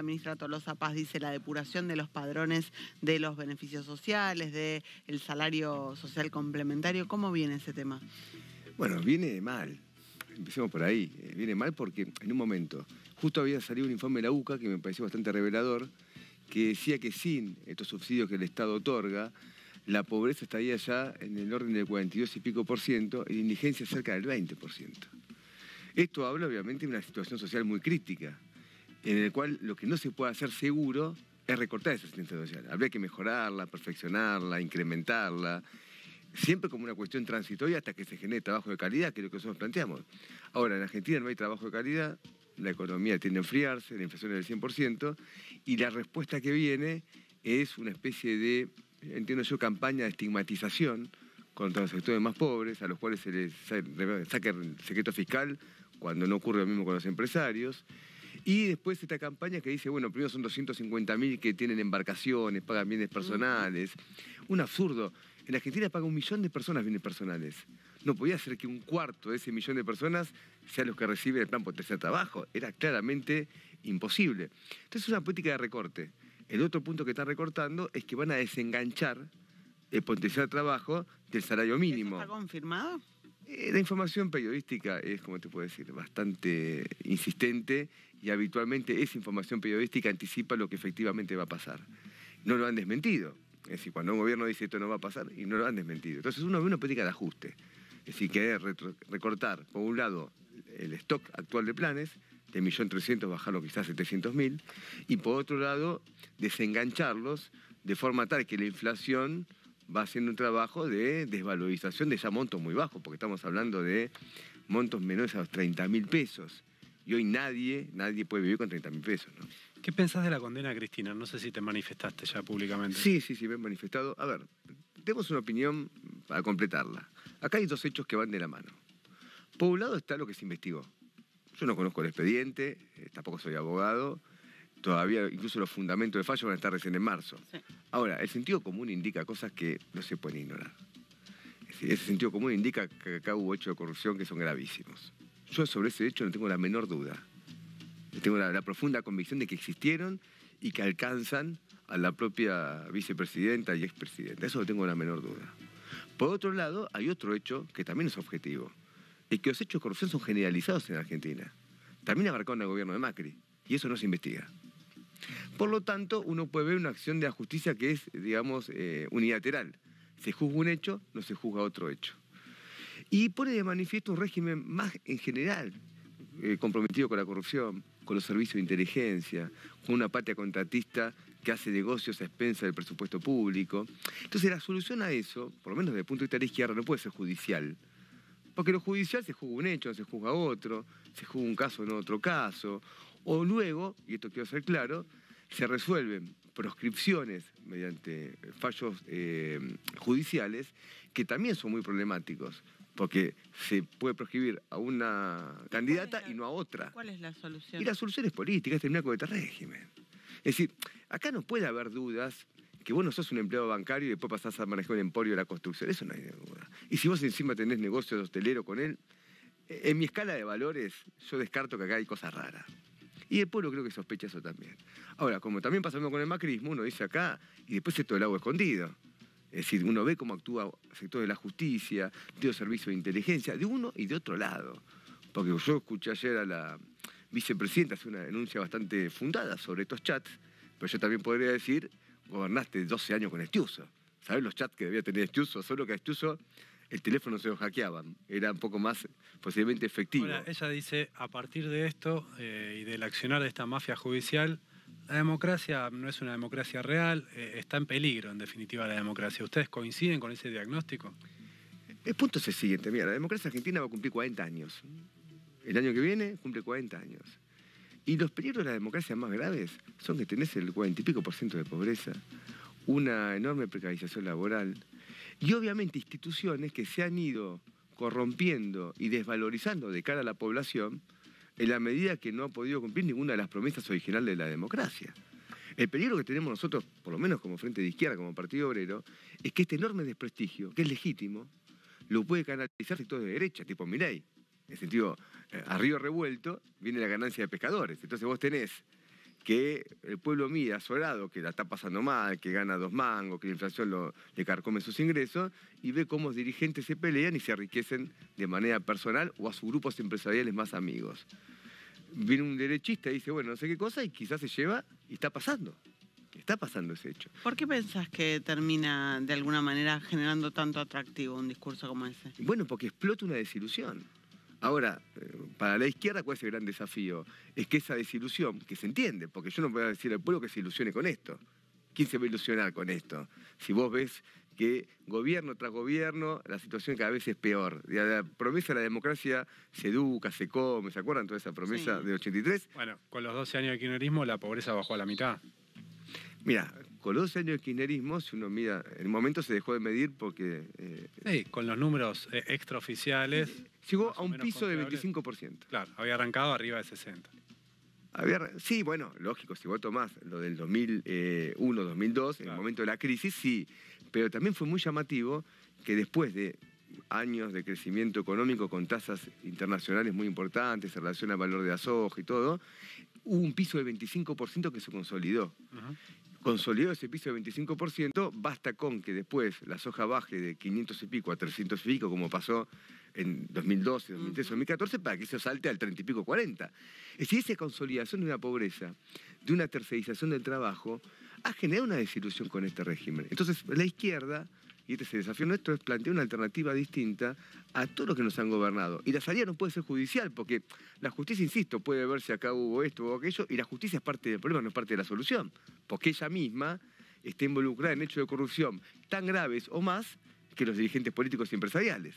La ministra Tolosa Paz dice la depuración de los padrones de los beneficios sociales, del el salario social complementario. ¿Cómo viene ese tema? Bueno, viene mal. Empecemos por ahí. Eh, viene mal porque en un momento, justo había salido un informe de la UCA que me pareció bastante revelador, que decía que sin estos subsidios que el Estado otorga, la pobreza estaría ya en el orden del 42 y pico por ciento y la indigencia cerca del 20 por ciento. Esto habla obviamente de una situación social muy crítica en el cual lo que no se puede hacer seguro es recortar esa asistencia social. Habría que mejorarla, perfeccionarla, incrementarla, siempre como una cuestión transitoria hasta que se genere trabajo de calidad, que es lo que nosotros planteamos. Ahora, en Argentina no hay trabajo de calidad, la economía tiende a enfriarse, la inflación es del 100%, y la respuesta que viene es una especie de, entiendo yo, campaña de estigmatización contra los sectores más pobres, a los cuales se les saque el secreto fiscal cuando no ocurre lo mismo con los empresarios. Y después esta campaña que dice, bueno, primero son 250.000 que tienen embarcaciones, pagan bienes personales. Un absurdo. En Argentina paga un millón de personas bienes personales. No podía ser que un cuarto de ese millón de personas sean los que reciben el plan potencial trabajo. Era claramente imposible. Entonces es una política de recorte. El otro punto que están recortando es que van a desenganchar el potencial trabajo del salario mínimo. ¿Está confirmado? Eh, la información periodística es, como te puedo decir, bastante insistente y habitualmente esa información periodística anticipa lo que efectivamente va a pasar. No lo han desmentido. Es decir, cuando un gobierno dice esto no va a pasar y no lo han desmentido. Entonces uno ve una política de ajuste. Es decir, que es recortar, por un lado, el stock actual de planes, de 1.300.000 bajarlo quizás a 700.000, y por otro lado, desengancharlos de forma tal que la inflación va haciendo un trabajo de desvalorización de ya montos muy bajos, porque estamos hablando de montos menores a los 30 mil pesos. Y hoy nadie, nadie puede vivir con 30 mil pesos. ¿no? ¿Qué pensás de la condena, Cristina? No sé si te manifestaste ya públicamente. Sí, sí, sí, me he manifestado. A ver, tenemos una opinión para completarla. Acá hay dos hechos que van de la mano. Por un lado está lo que se investigó. Yo no conozco el expediente, eh, tampoco soy abogado. Todavía incluso los fundamentos de fallo van a estar recién en marzo. Sí. Ahora, el sentido común indica cosas que no se pueden ignorar. Ese sentido común indica que acá hubo hechos de corrupción que son gravísimos. Yo sobre ese hecho no tengo la menor duda. Tengo la, profunda convicción de que existieron y que alcanzan a la propia vicepresidenta y expresidenta. Eso no tengo la menor duda. Por otro lado, hay otro hecho que también es objetivo. Es que los hechos de corrupción son generalizados en Argentina. También abarcaron al gobierno de Macri. Y eso no se investiga. Por lo tanto, uno puede ver una acción de la justicia que es, digamos, eh, unilateral. Se juzga un hecho, no se juzga otro hecho. Y pone de manifiesto un régimen más en general eh, comprometido con la corrupción, con los servicios de inteligencia, con una patria contratista que hace negocios a expensas del presupuesto público. Entonces la solución a eso, por lo menos desde el punto de vista de la izquierda, no puede ser judicial. Porque lo judicial se juzga un hecho, no se juzga otro, se juzga un caso, no otro caso, o luego, y esto quiero ser claro, se resuelven proscripciones mediante fallos eh, judiciales que también son muy problemáticos, porque se puede proscribir a una candidata y, no a otra. ¿Cuál es la solución? Y la solución es política, es terminar con este régimen. Es decir, acá no puede haber dudas que vos no sos un empleado bancario y después pasás a manejar un emporio de la construcción. Eso no hay duda. Y si vos encima tenés negocio de hostelero con él, eh, en mi escala de valores yo descarto que acá hay cosas raras. Y el pueblo creo que sospecha eso también. Ahora, como también pasamos con el macrismo, uno dice acá, y después todo el agua escondido. Es decir, uno ve cómo actúa el sector de la justicia, de los servicios de inteligencia, de uno y de otro lado. Porque yo escuché ayer a la vicepresidenta hacer una denuncia bastante fundada sobre estos chats, pero yo también podría decir, gobernaste 12 años con Estiuso. ¿Sabés los chats que debía tener Estiuso? Solo que Estiuso el teléfono se lo hackeaban. Era un poco más posiblemente efectivo. ella dice, a partir de esto eh, y del accionar de esta mafia judicial, la democracia no es una democracia real, eh, está en peligro, en definitiva, la democracia. ¿Ustedes coinciden con ese diagnóstico? El punto es el siguiente, mira, la democracia argentina va a cumplir 40 años. El año que viene cumple 40 años. Y los peligros de la democracia más graves son que tenés el 40 y pico por ciento de pobreza, una enorme precarización laboral, y obviamente instituciones que se han ido corrompiendo y desvalorizando de cara a la población en la medida que no ha podido cumplir ninguna de las promesas originales de la democracia. El peligro que tenemos nosotros, por lo menos como Frente de Izquierda, como Partido Obrero, es que este enorme desprestigio, que es legítimo, lo puede canalizar sectores de derecha, tipo Milei. En sentido, eh, a río revuelto viene la ganancia de pescadores. Entonces vos tenés que el pueblo mira lado que la está pasando mal, que gana dos mangos, que la inflación le carcome sus ingresos, y ve cómo los dirigentes se pelean y se enriquecen de manera personal o a sus grupos empresariales más amigos. Viene un derechista y dice, bueno, no sé qué cosa, y quizás se lleva y está pasando. Está pasando ese hecho. ¿Por qué pensás que termina de alguna manera generando tanto atractivo un discurso como ese? Bueno, porque explota una desilusión Ahora, eh, para la izquierda, ¿cuál es el gran desafío? Es que esa desilusión, que se entiende, porque yo no voy a decir al pueblo que se ilusione con esto. ¿Quién se va a ilusionar con esto? Si vos ves que gobierno tras gobierno la situación cada vez es peor. La promesa de la democracia se educa, se come, ¿se acuerdan toda esa promesa de 83? Bueno, con los 12 años de kirchnerismo la pobreza bajó a la mitad. Mira, con los 12 años de kirchnerismo, si uno mira, en un momento se dejó de medir porque... Eh, sí, con los números eh, extraoficiales... Llegó a un piso de 25%. Claro, había arrancado arriba de 60%. sí, bueno, lógico, si vos más, lo del 2001, 2002, en el momento de la crisis, sí, pero también fue muy llamativo que después de años de crecimiento económico con tasas internacionales muy importantes en relación al valor de la y todo, hubo un piso de 25% que se consolidó. Consolidó ese piso de 25%, basta con que después la soja baje de 500 y pico a 300 y pico, como pasó en 2012, 2013, 2014, para que eso salte al 30 y pico, 40. Es decir, esa consolidación de una pobreza, de una tercerización del trabajo, ha generado una desilusión con este régimen. Entonces, la izquierda y este es el desafío nuestro, es plantear una alternativa distinta a todos los que nos han gobernado. Y la salida no puede ser judicial, porque la justicia, insisto, puede ver si acá hubo esto o aquello, y la justicia es parte del problema, no es parte de la solución, porque ella misma está involucrada en hechos de corrupción tan graves o más que los dirigentes políticos y empresariales.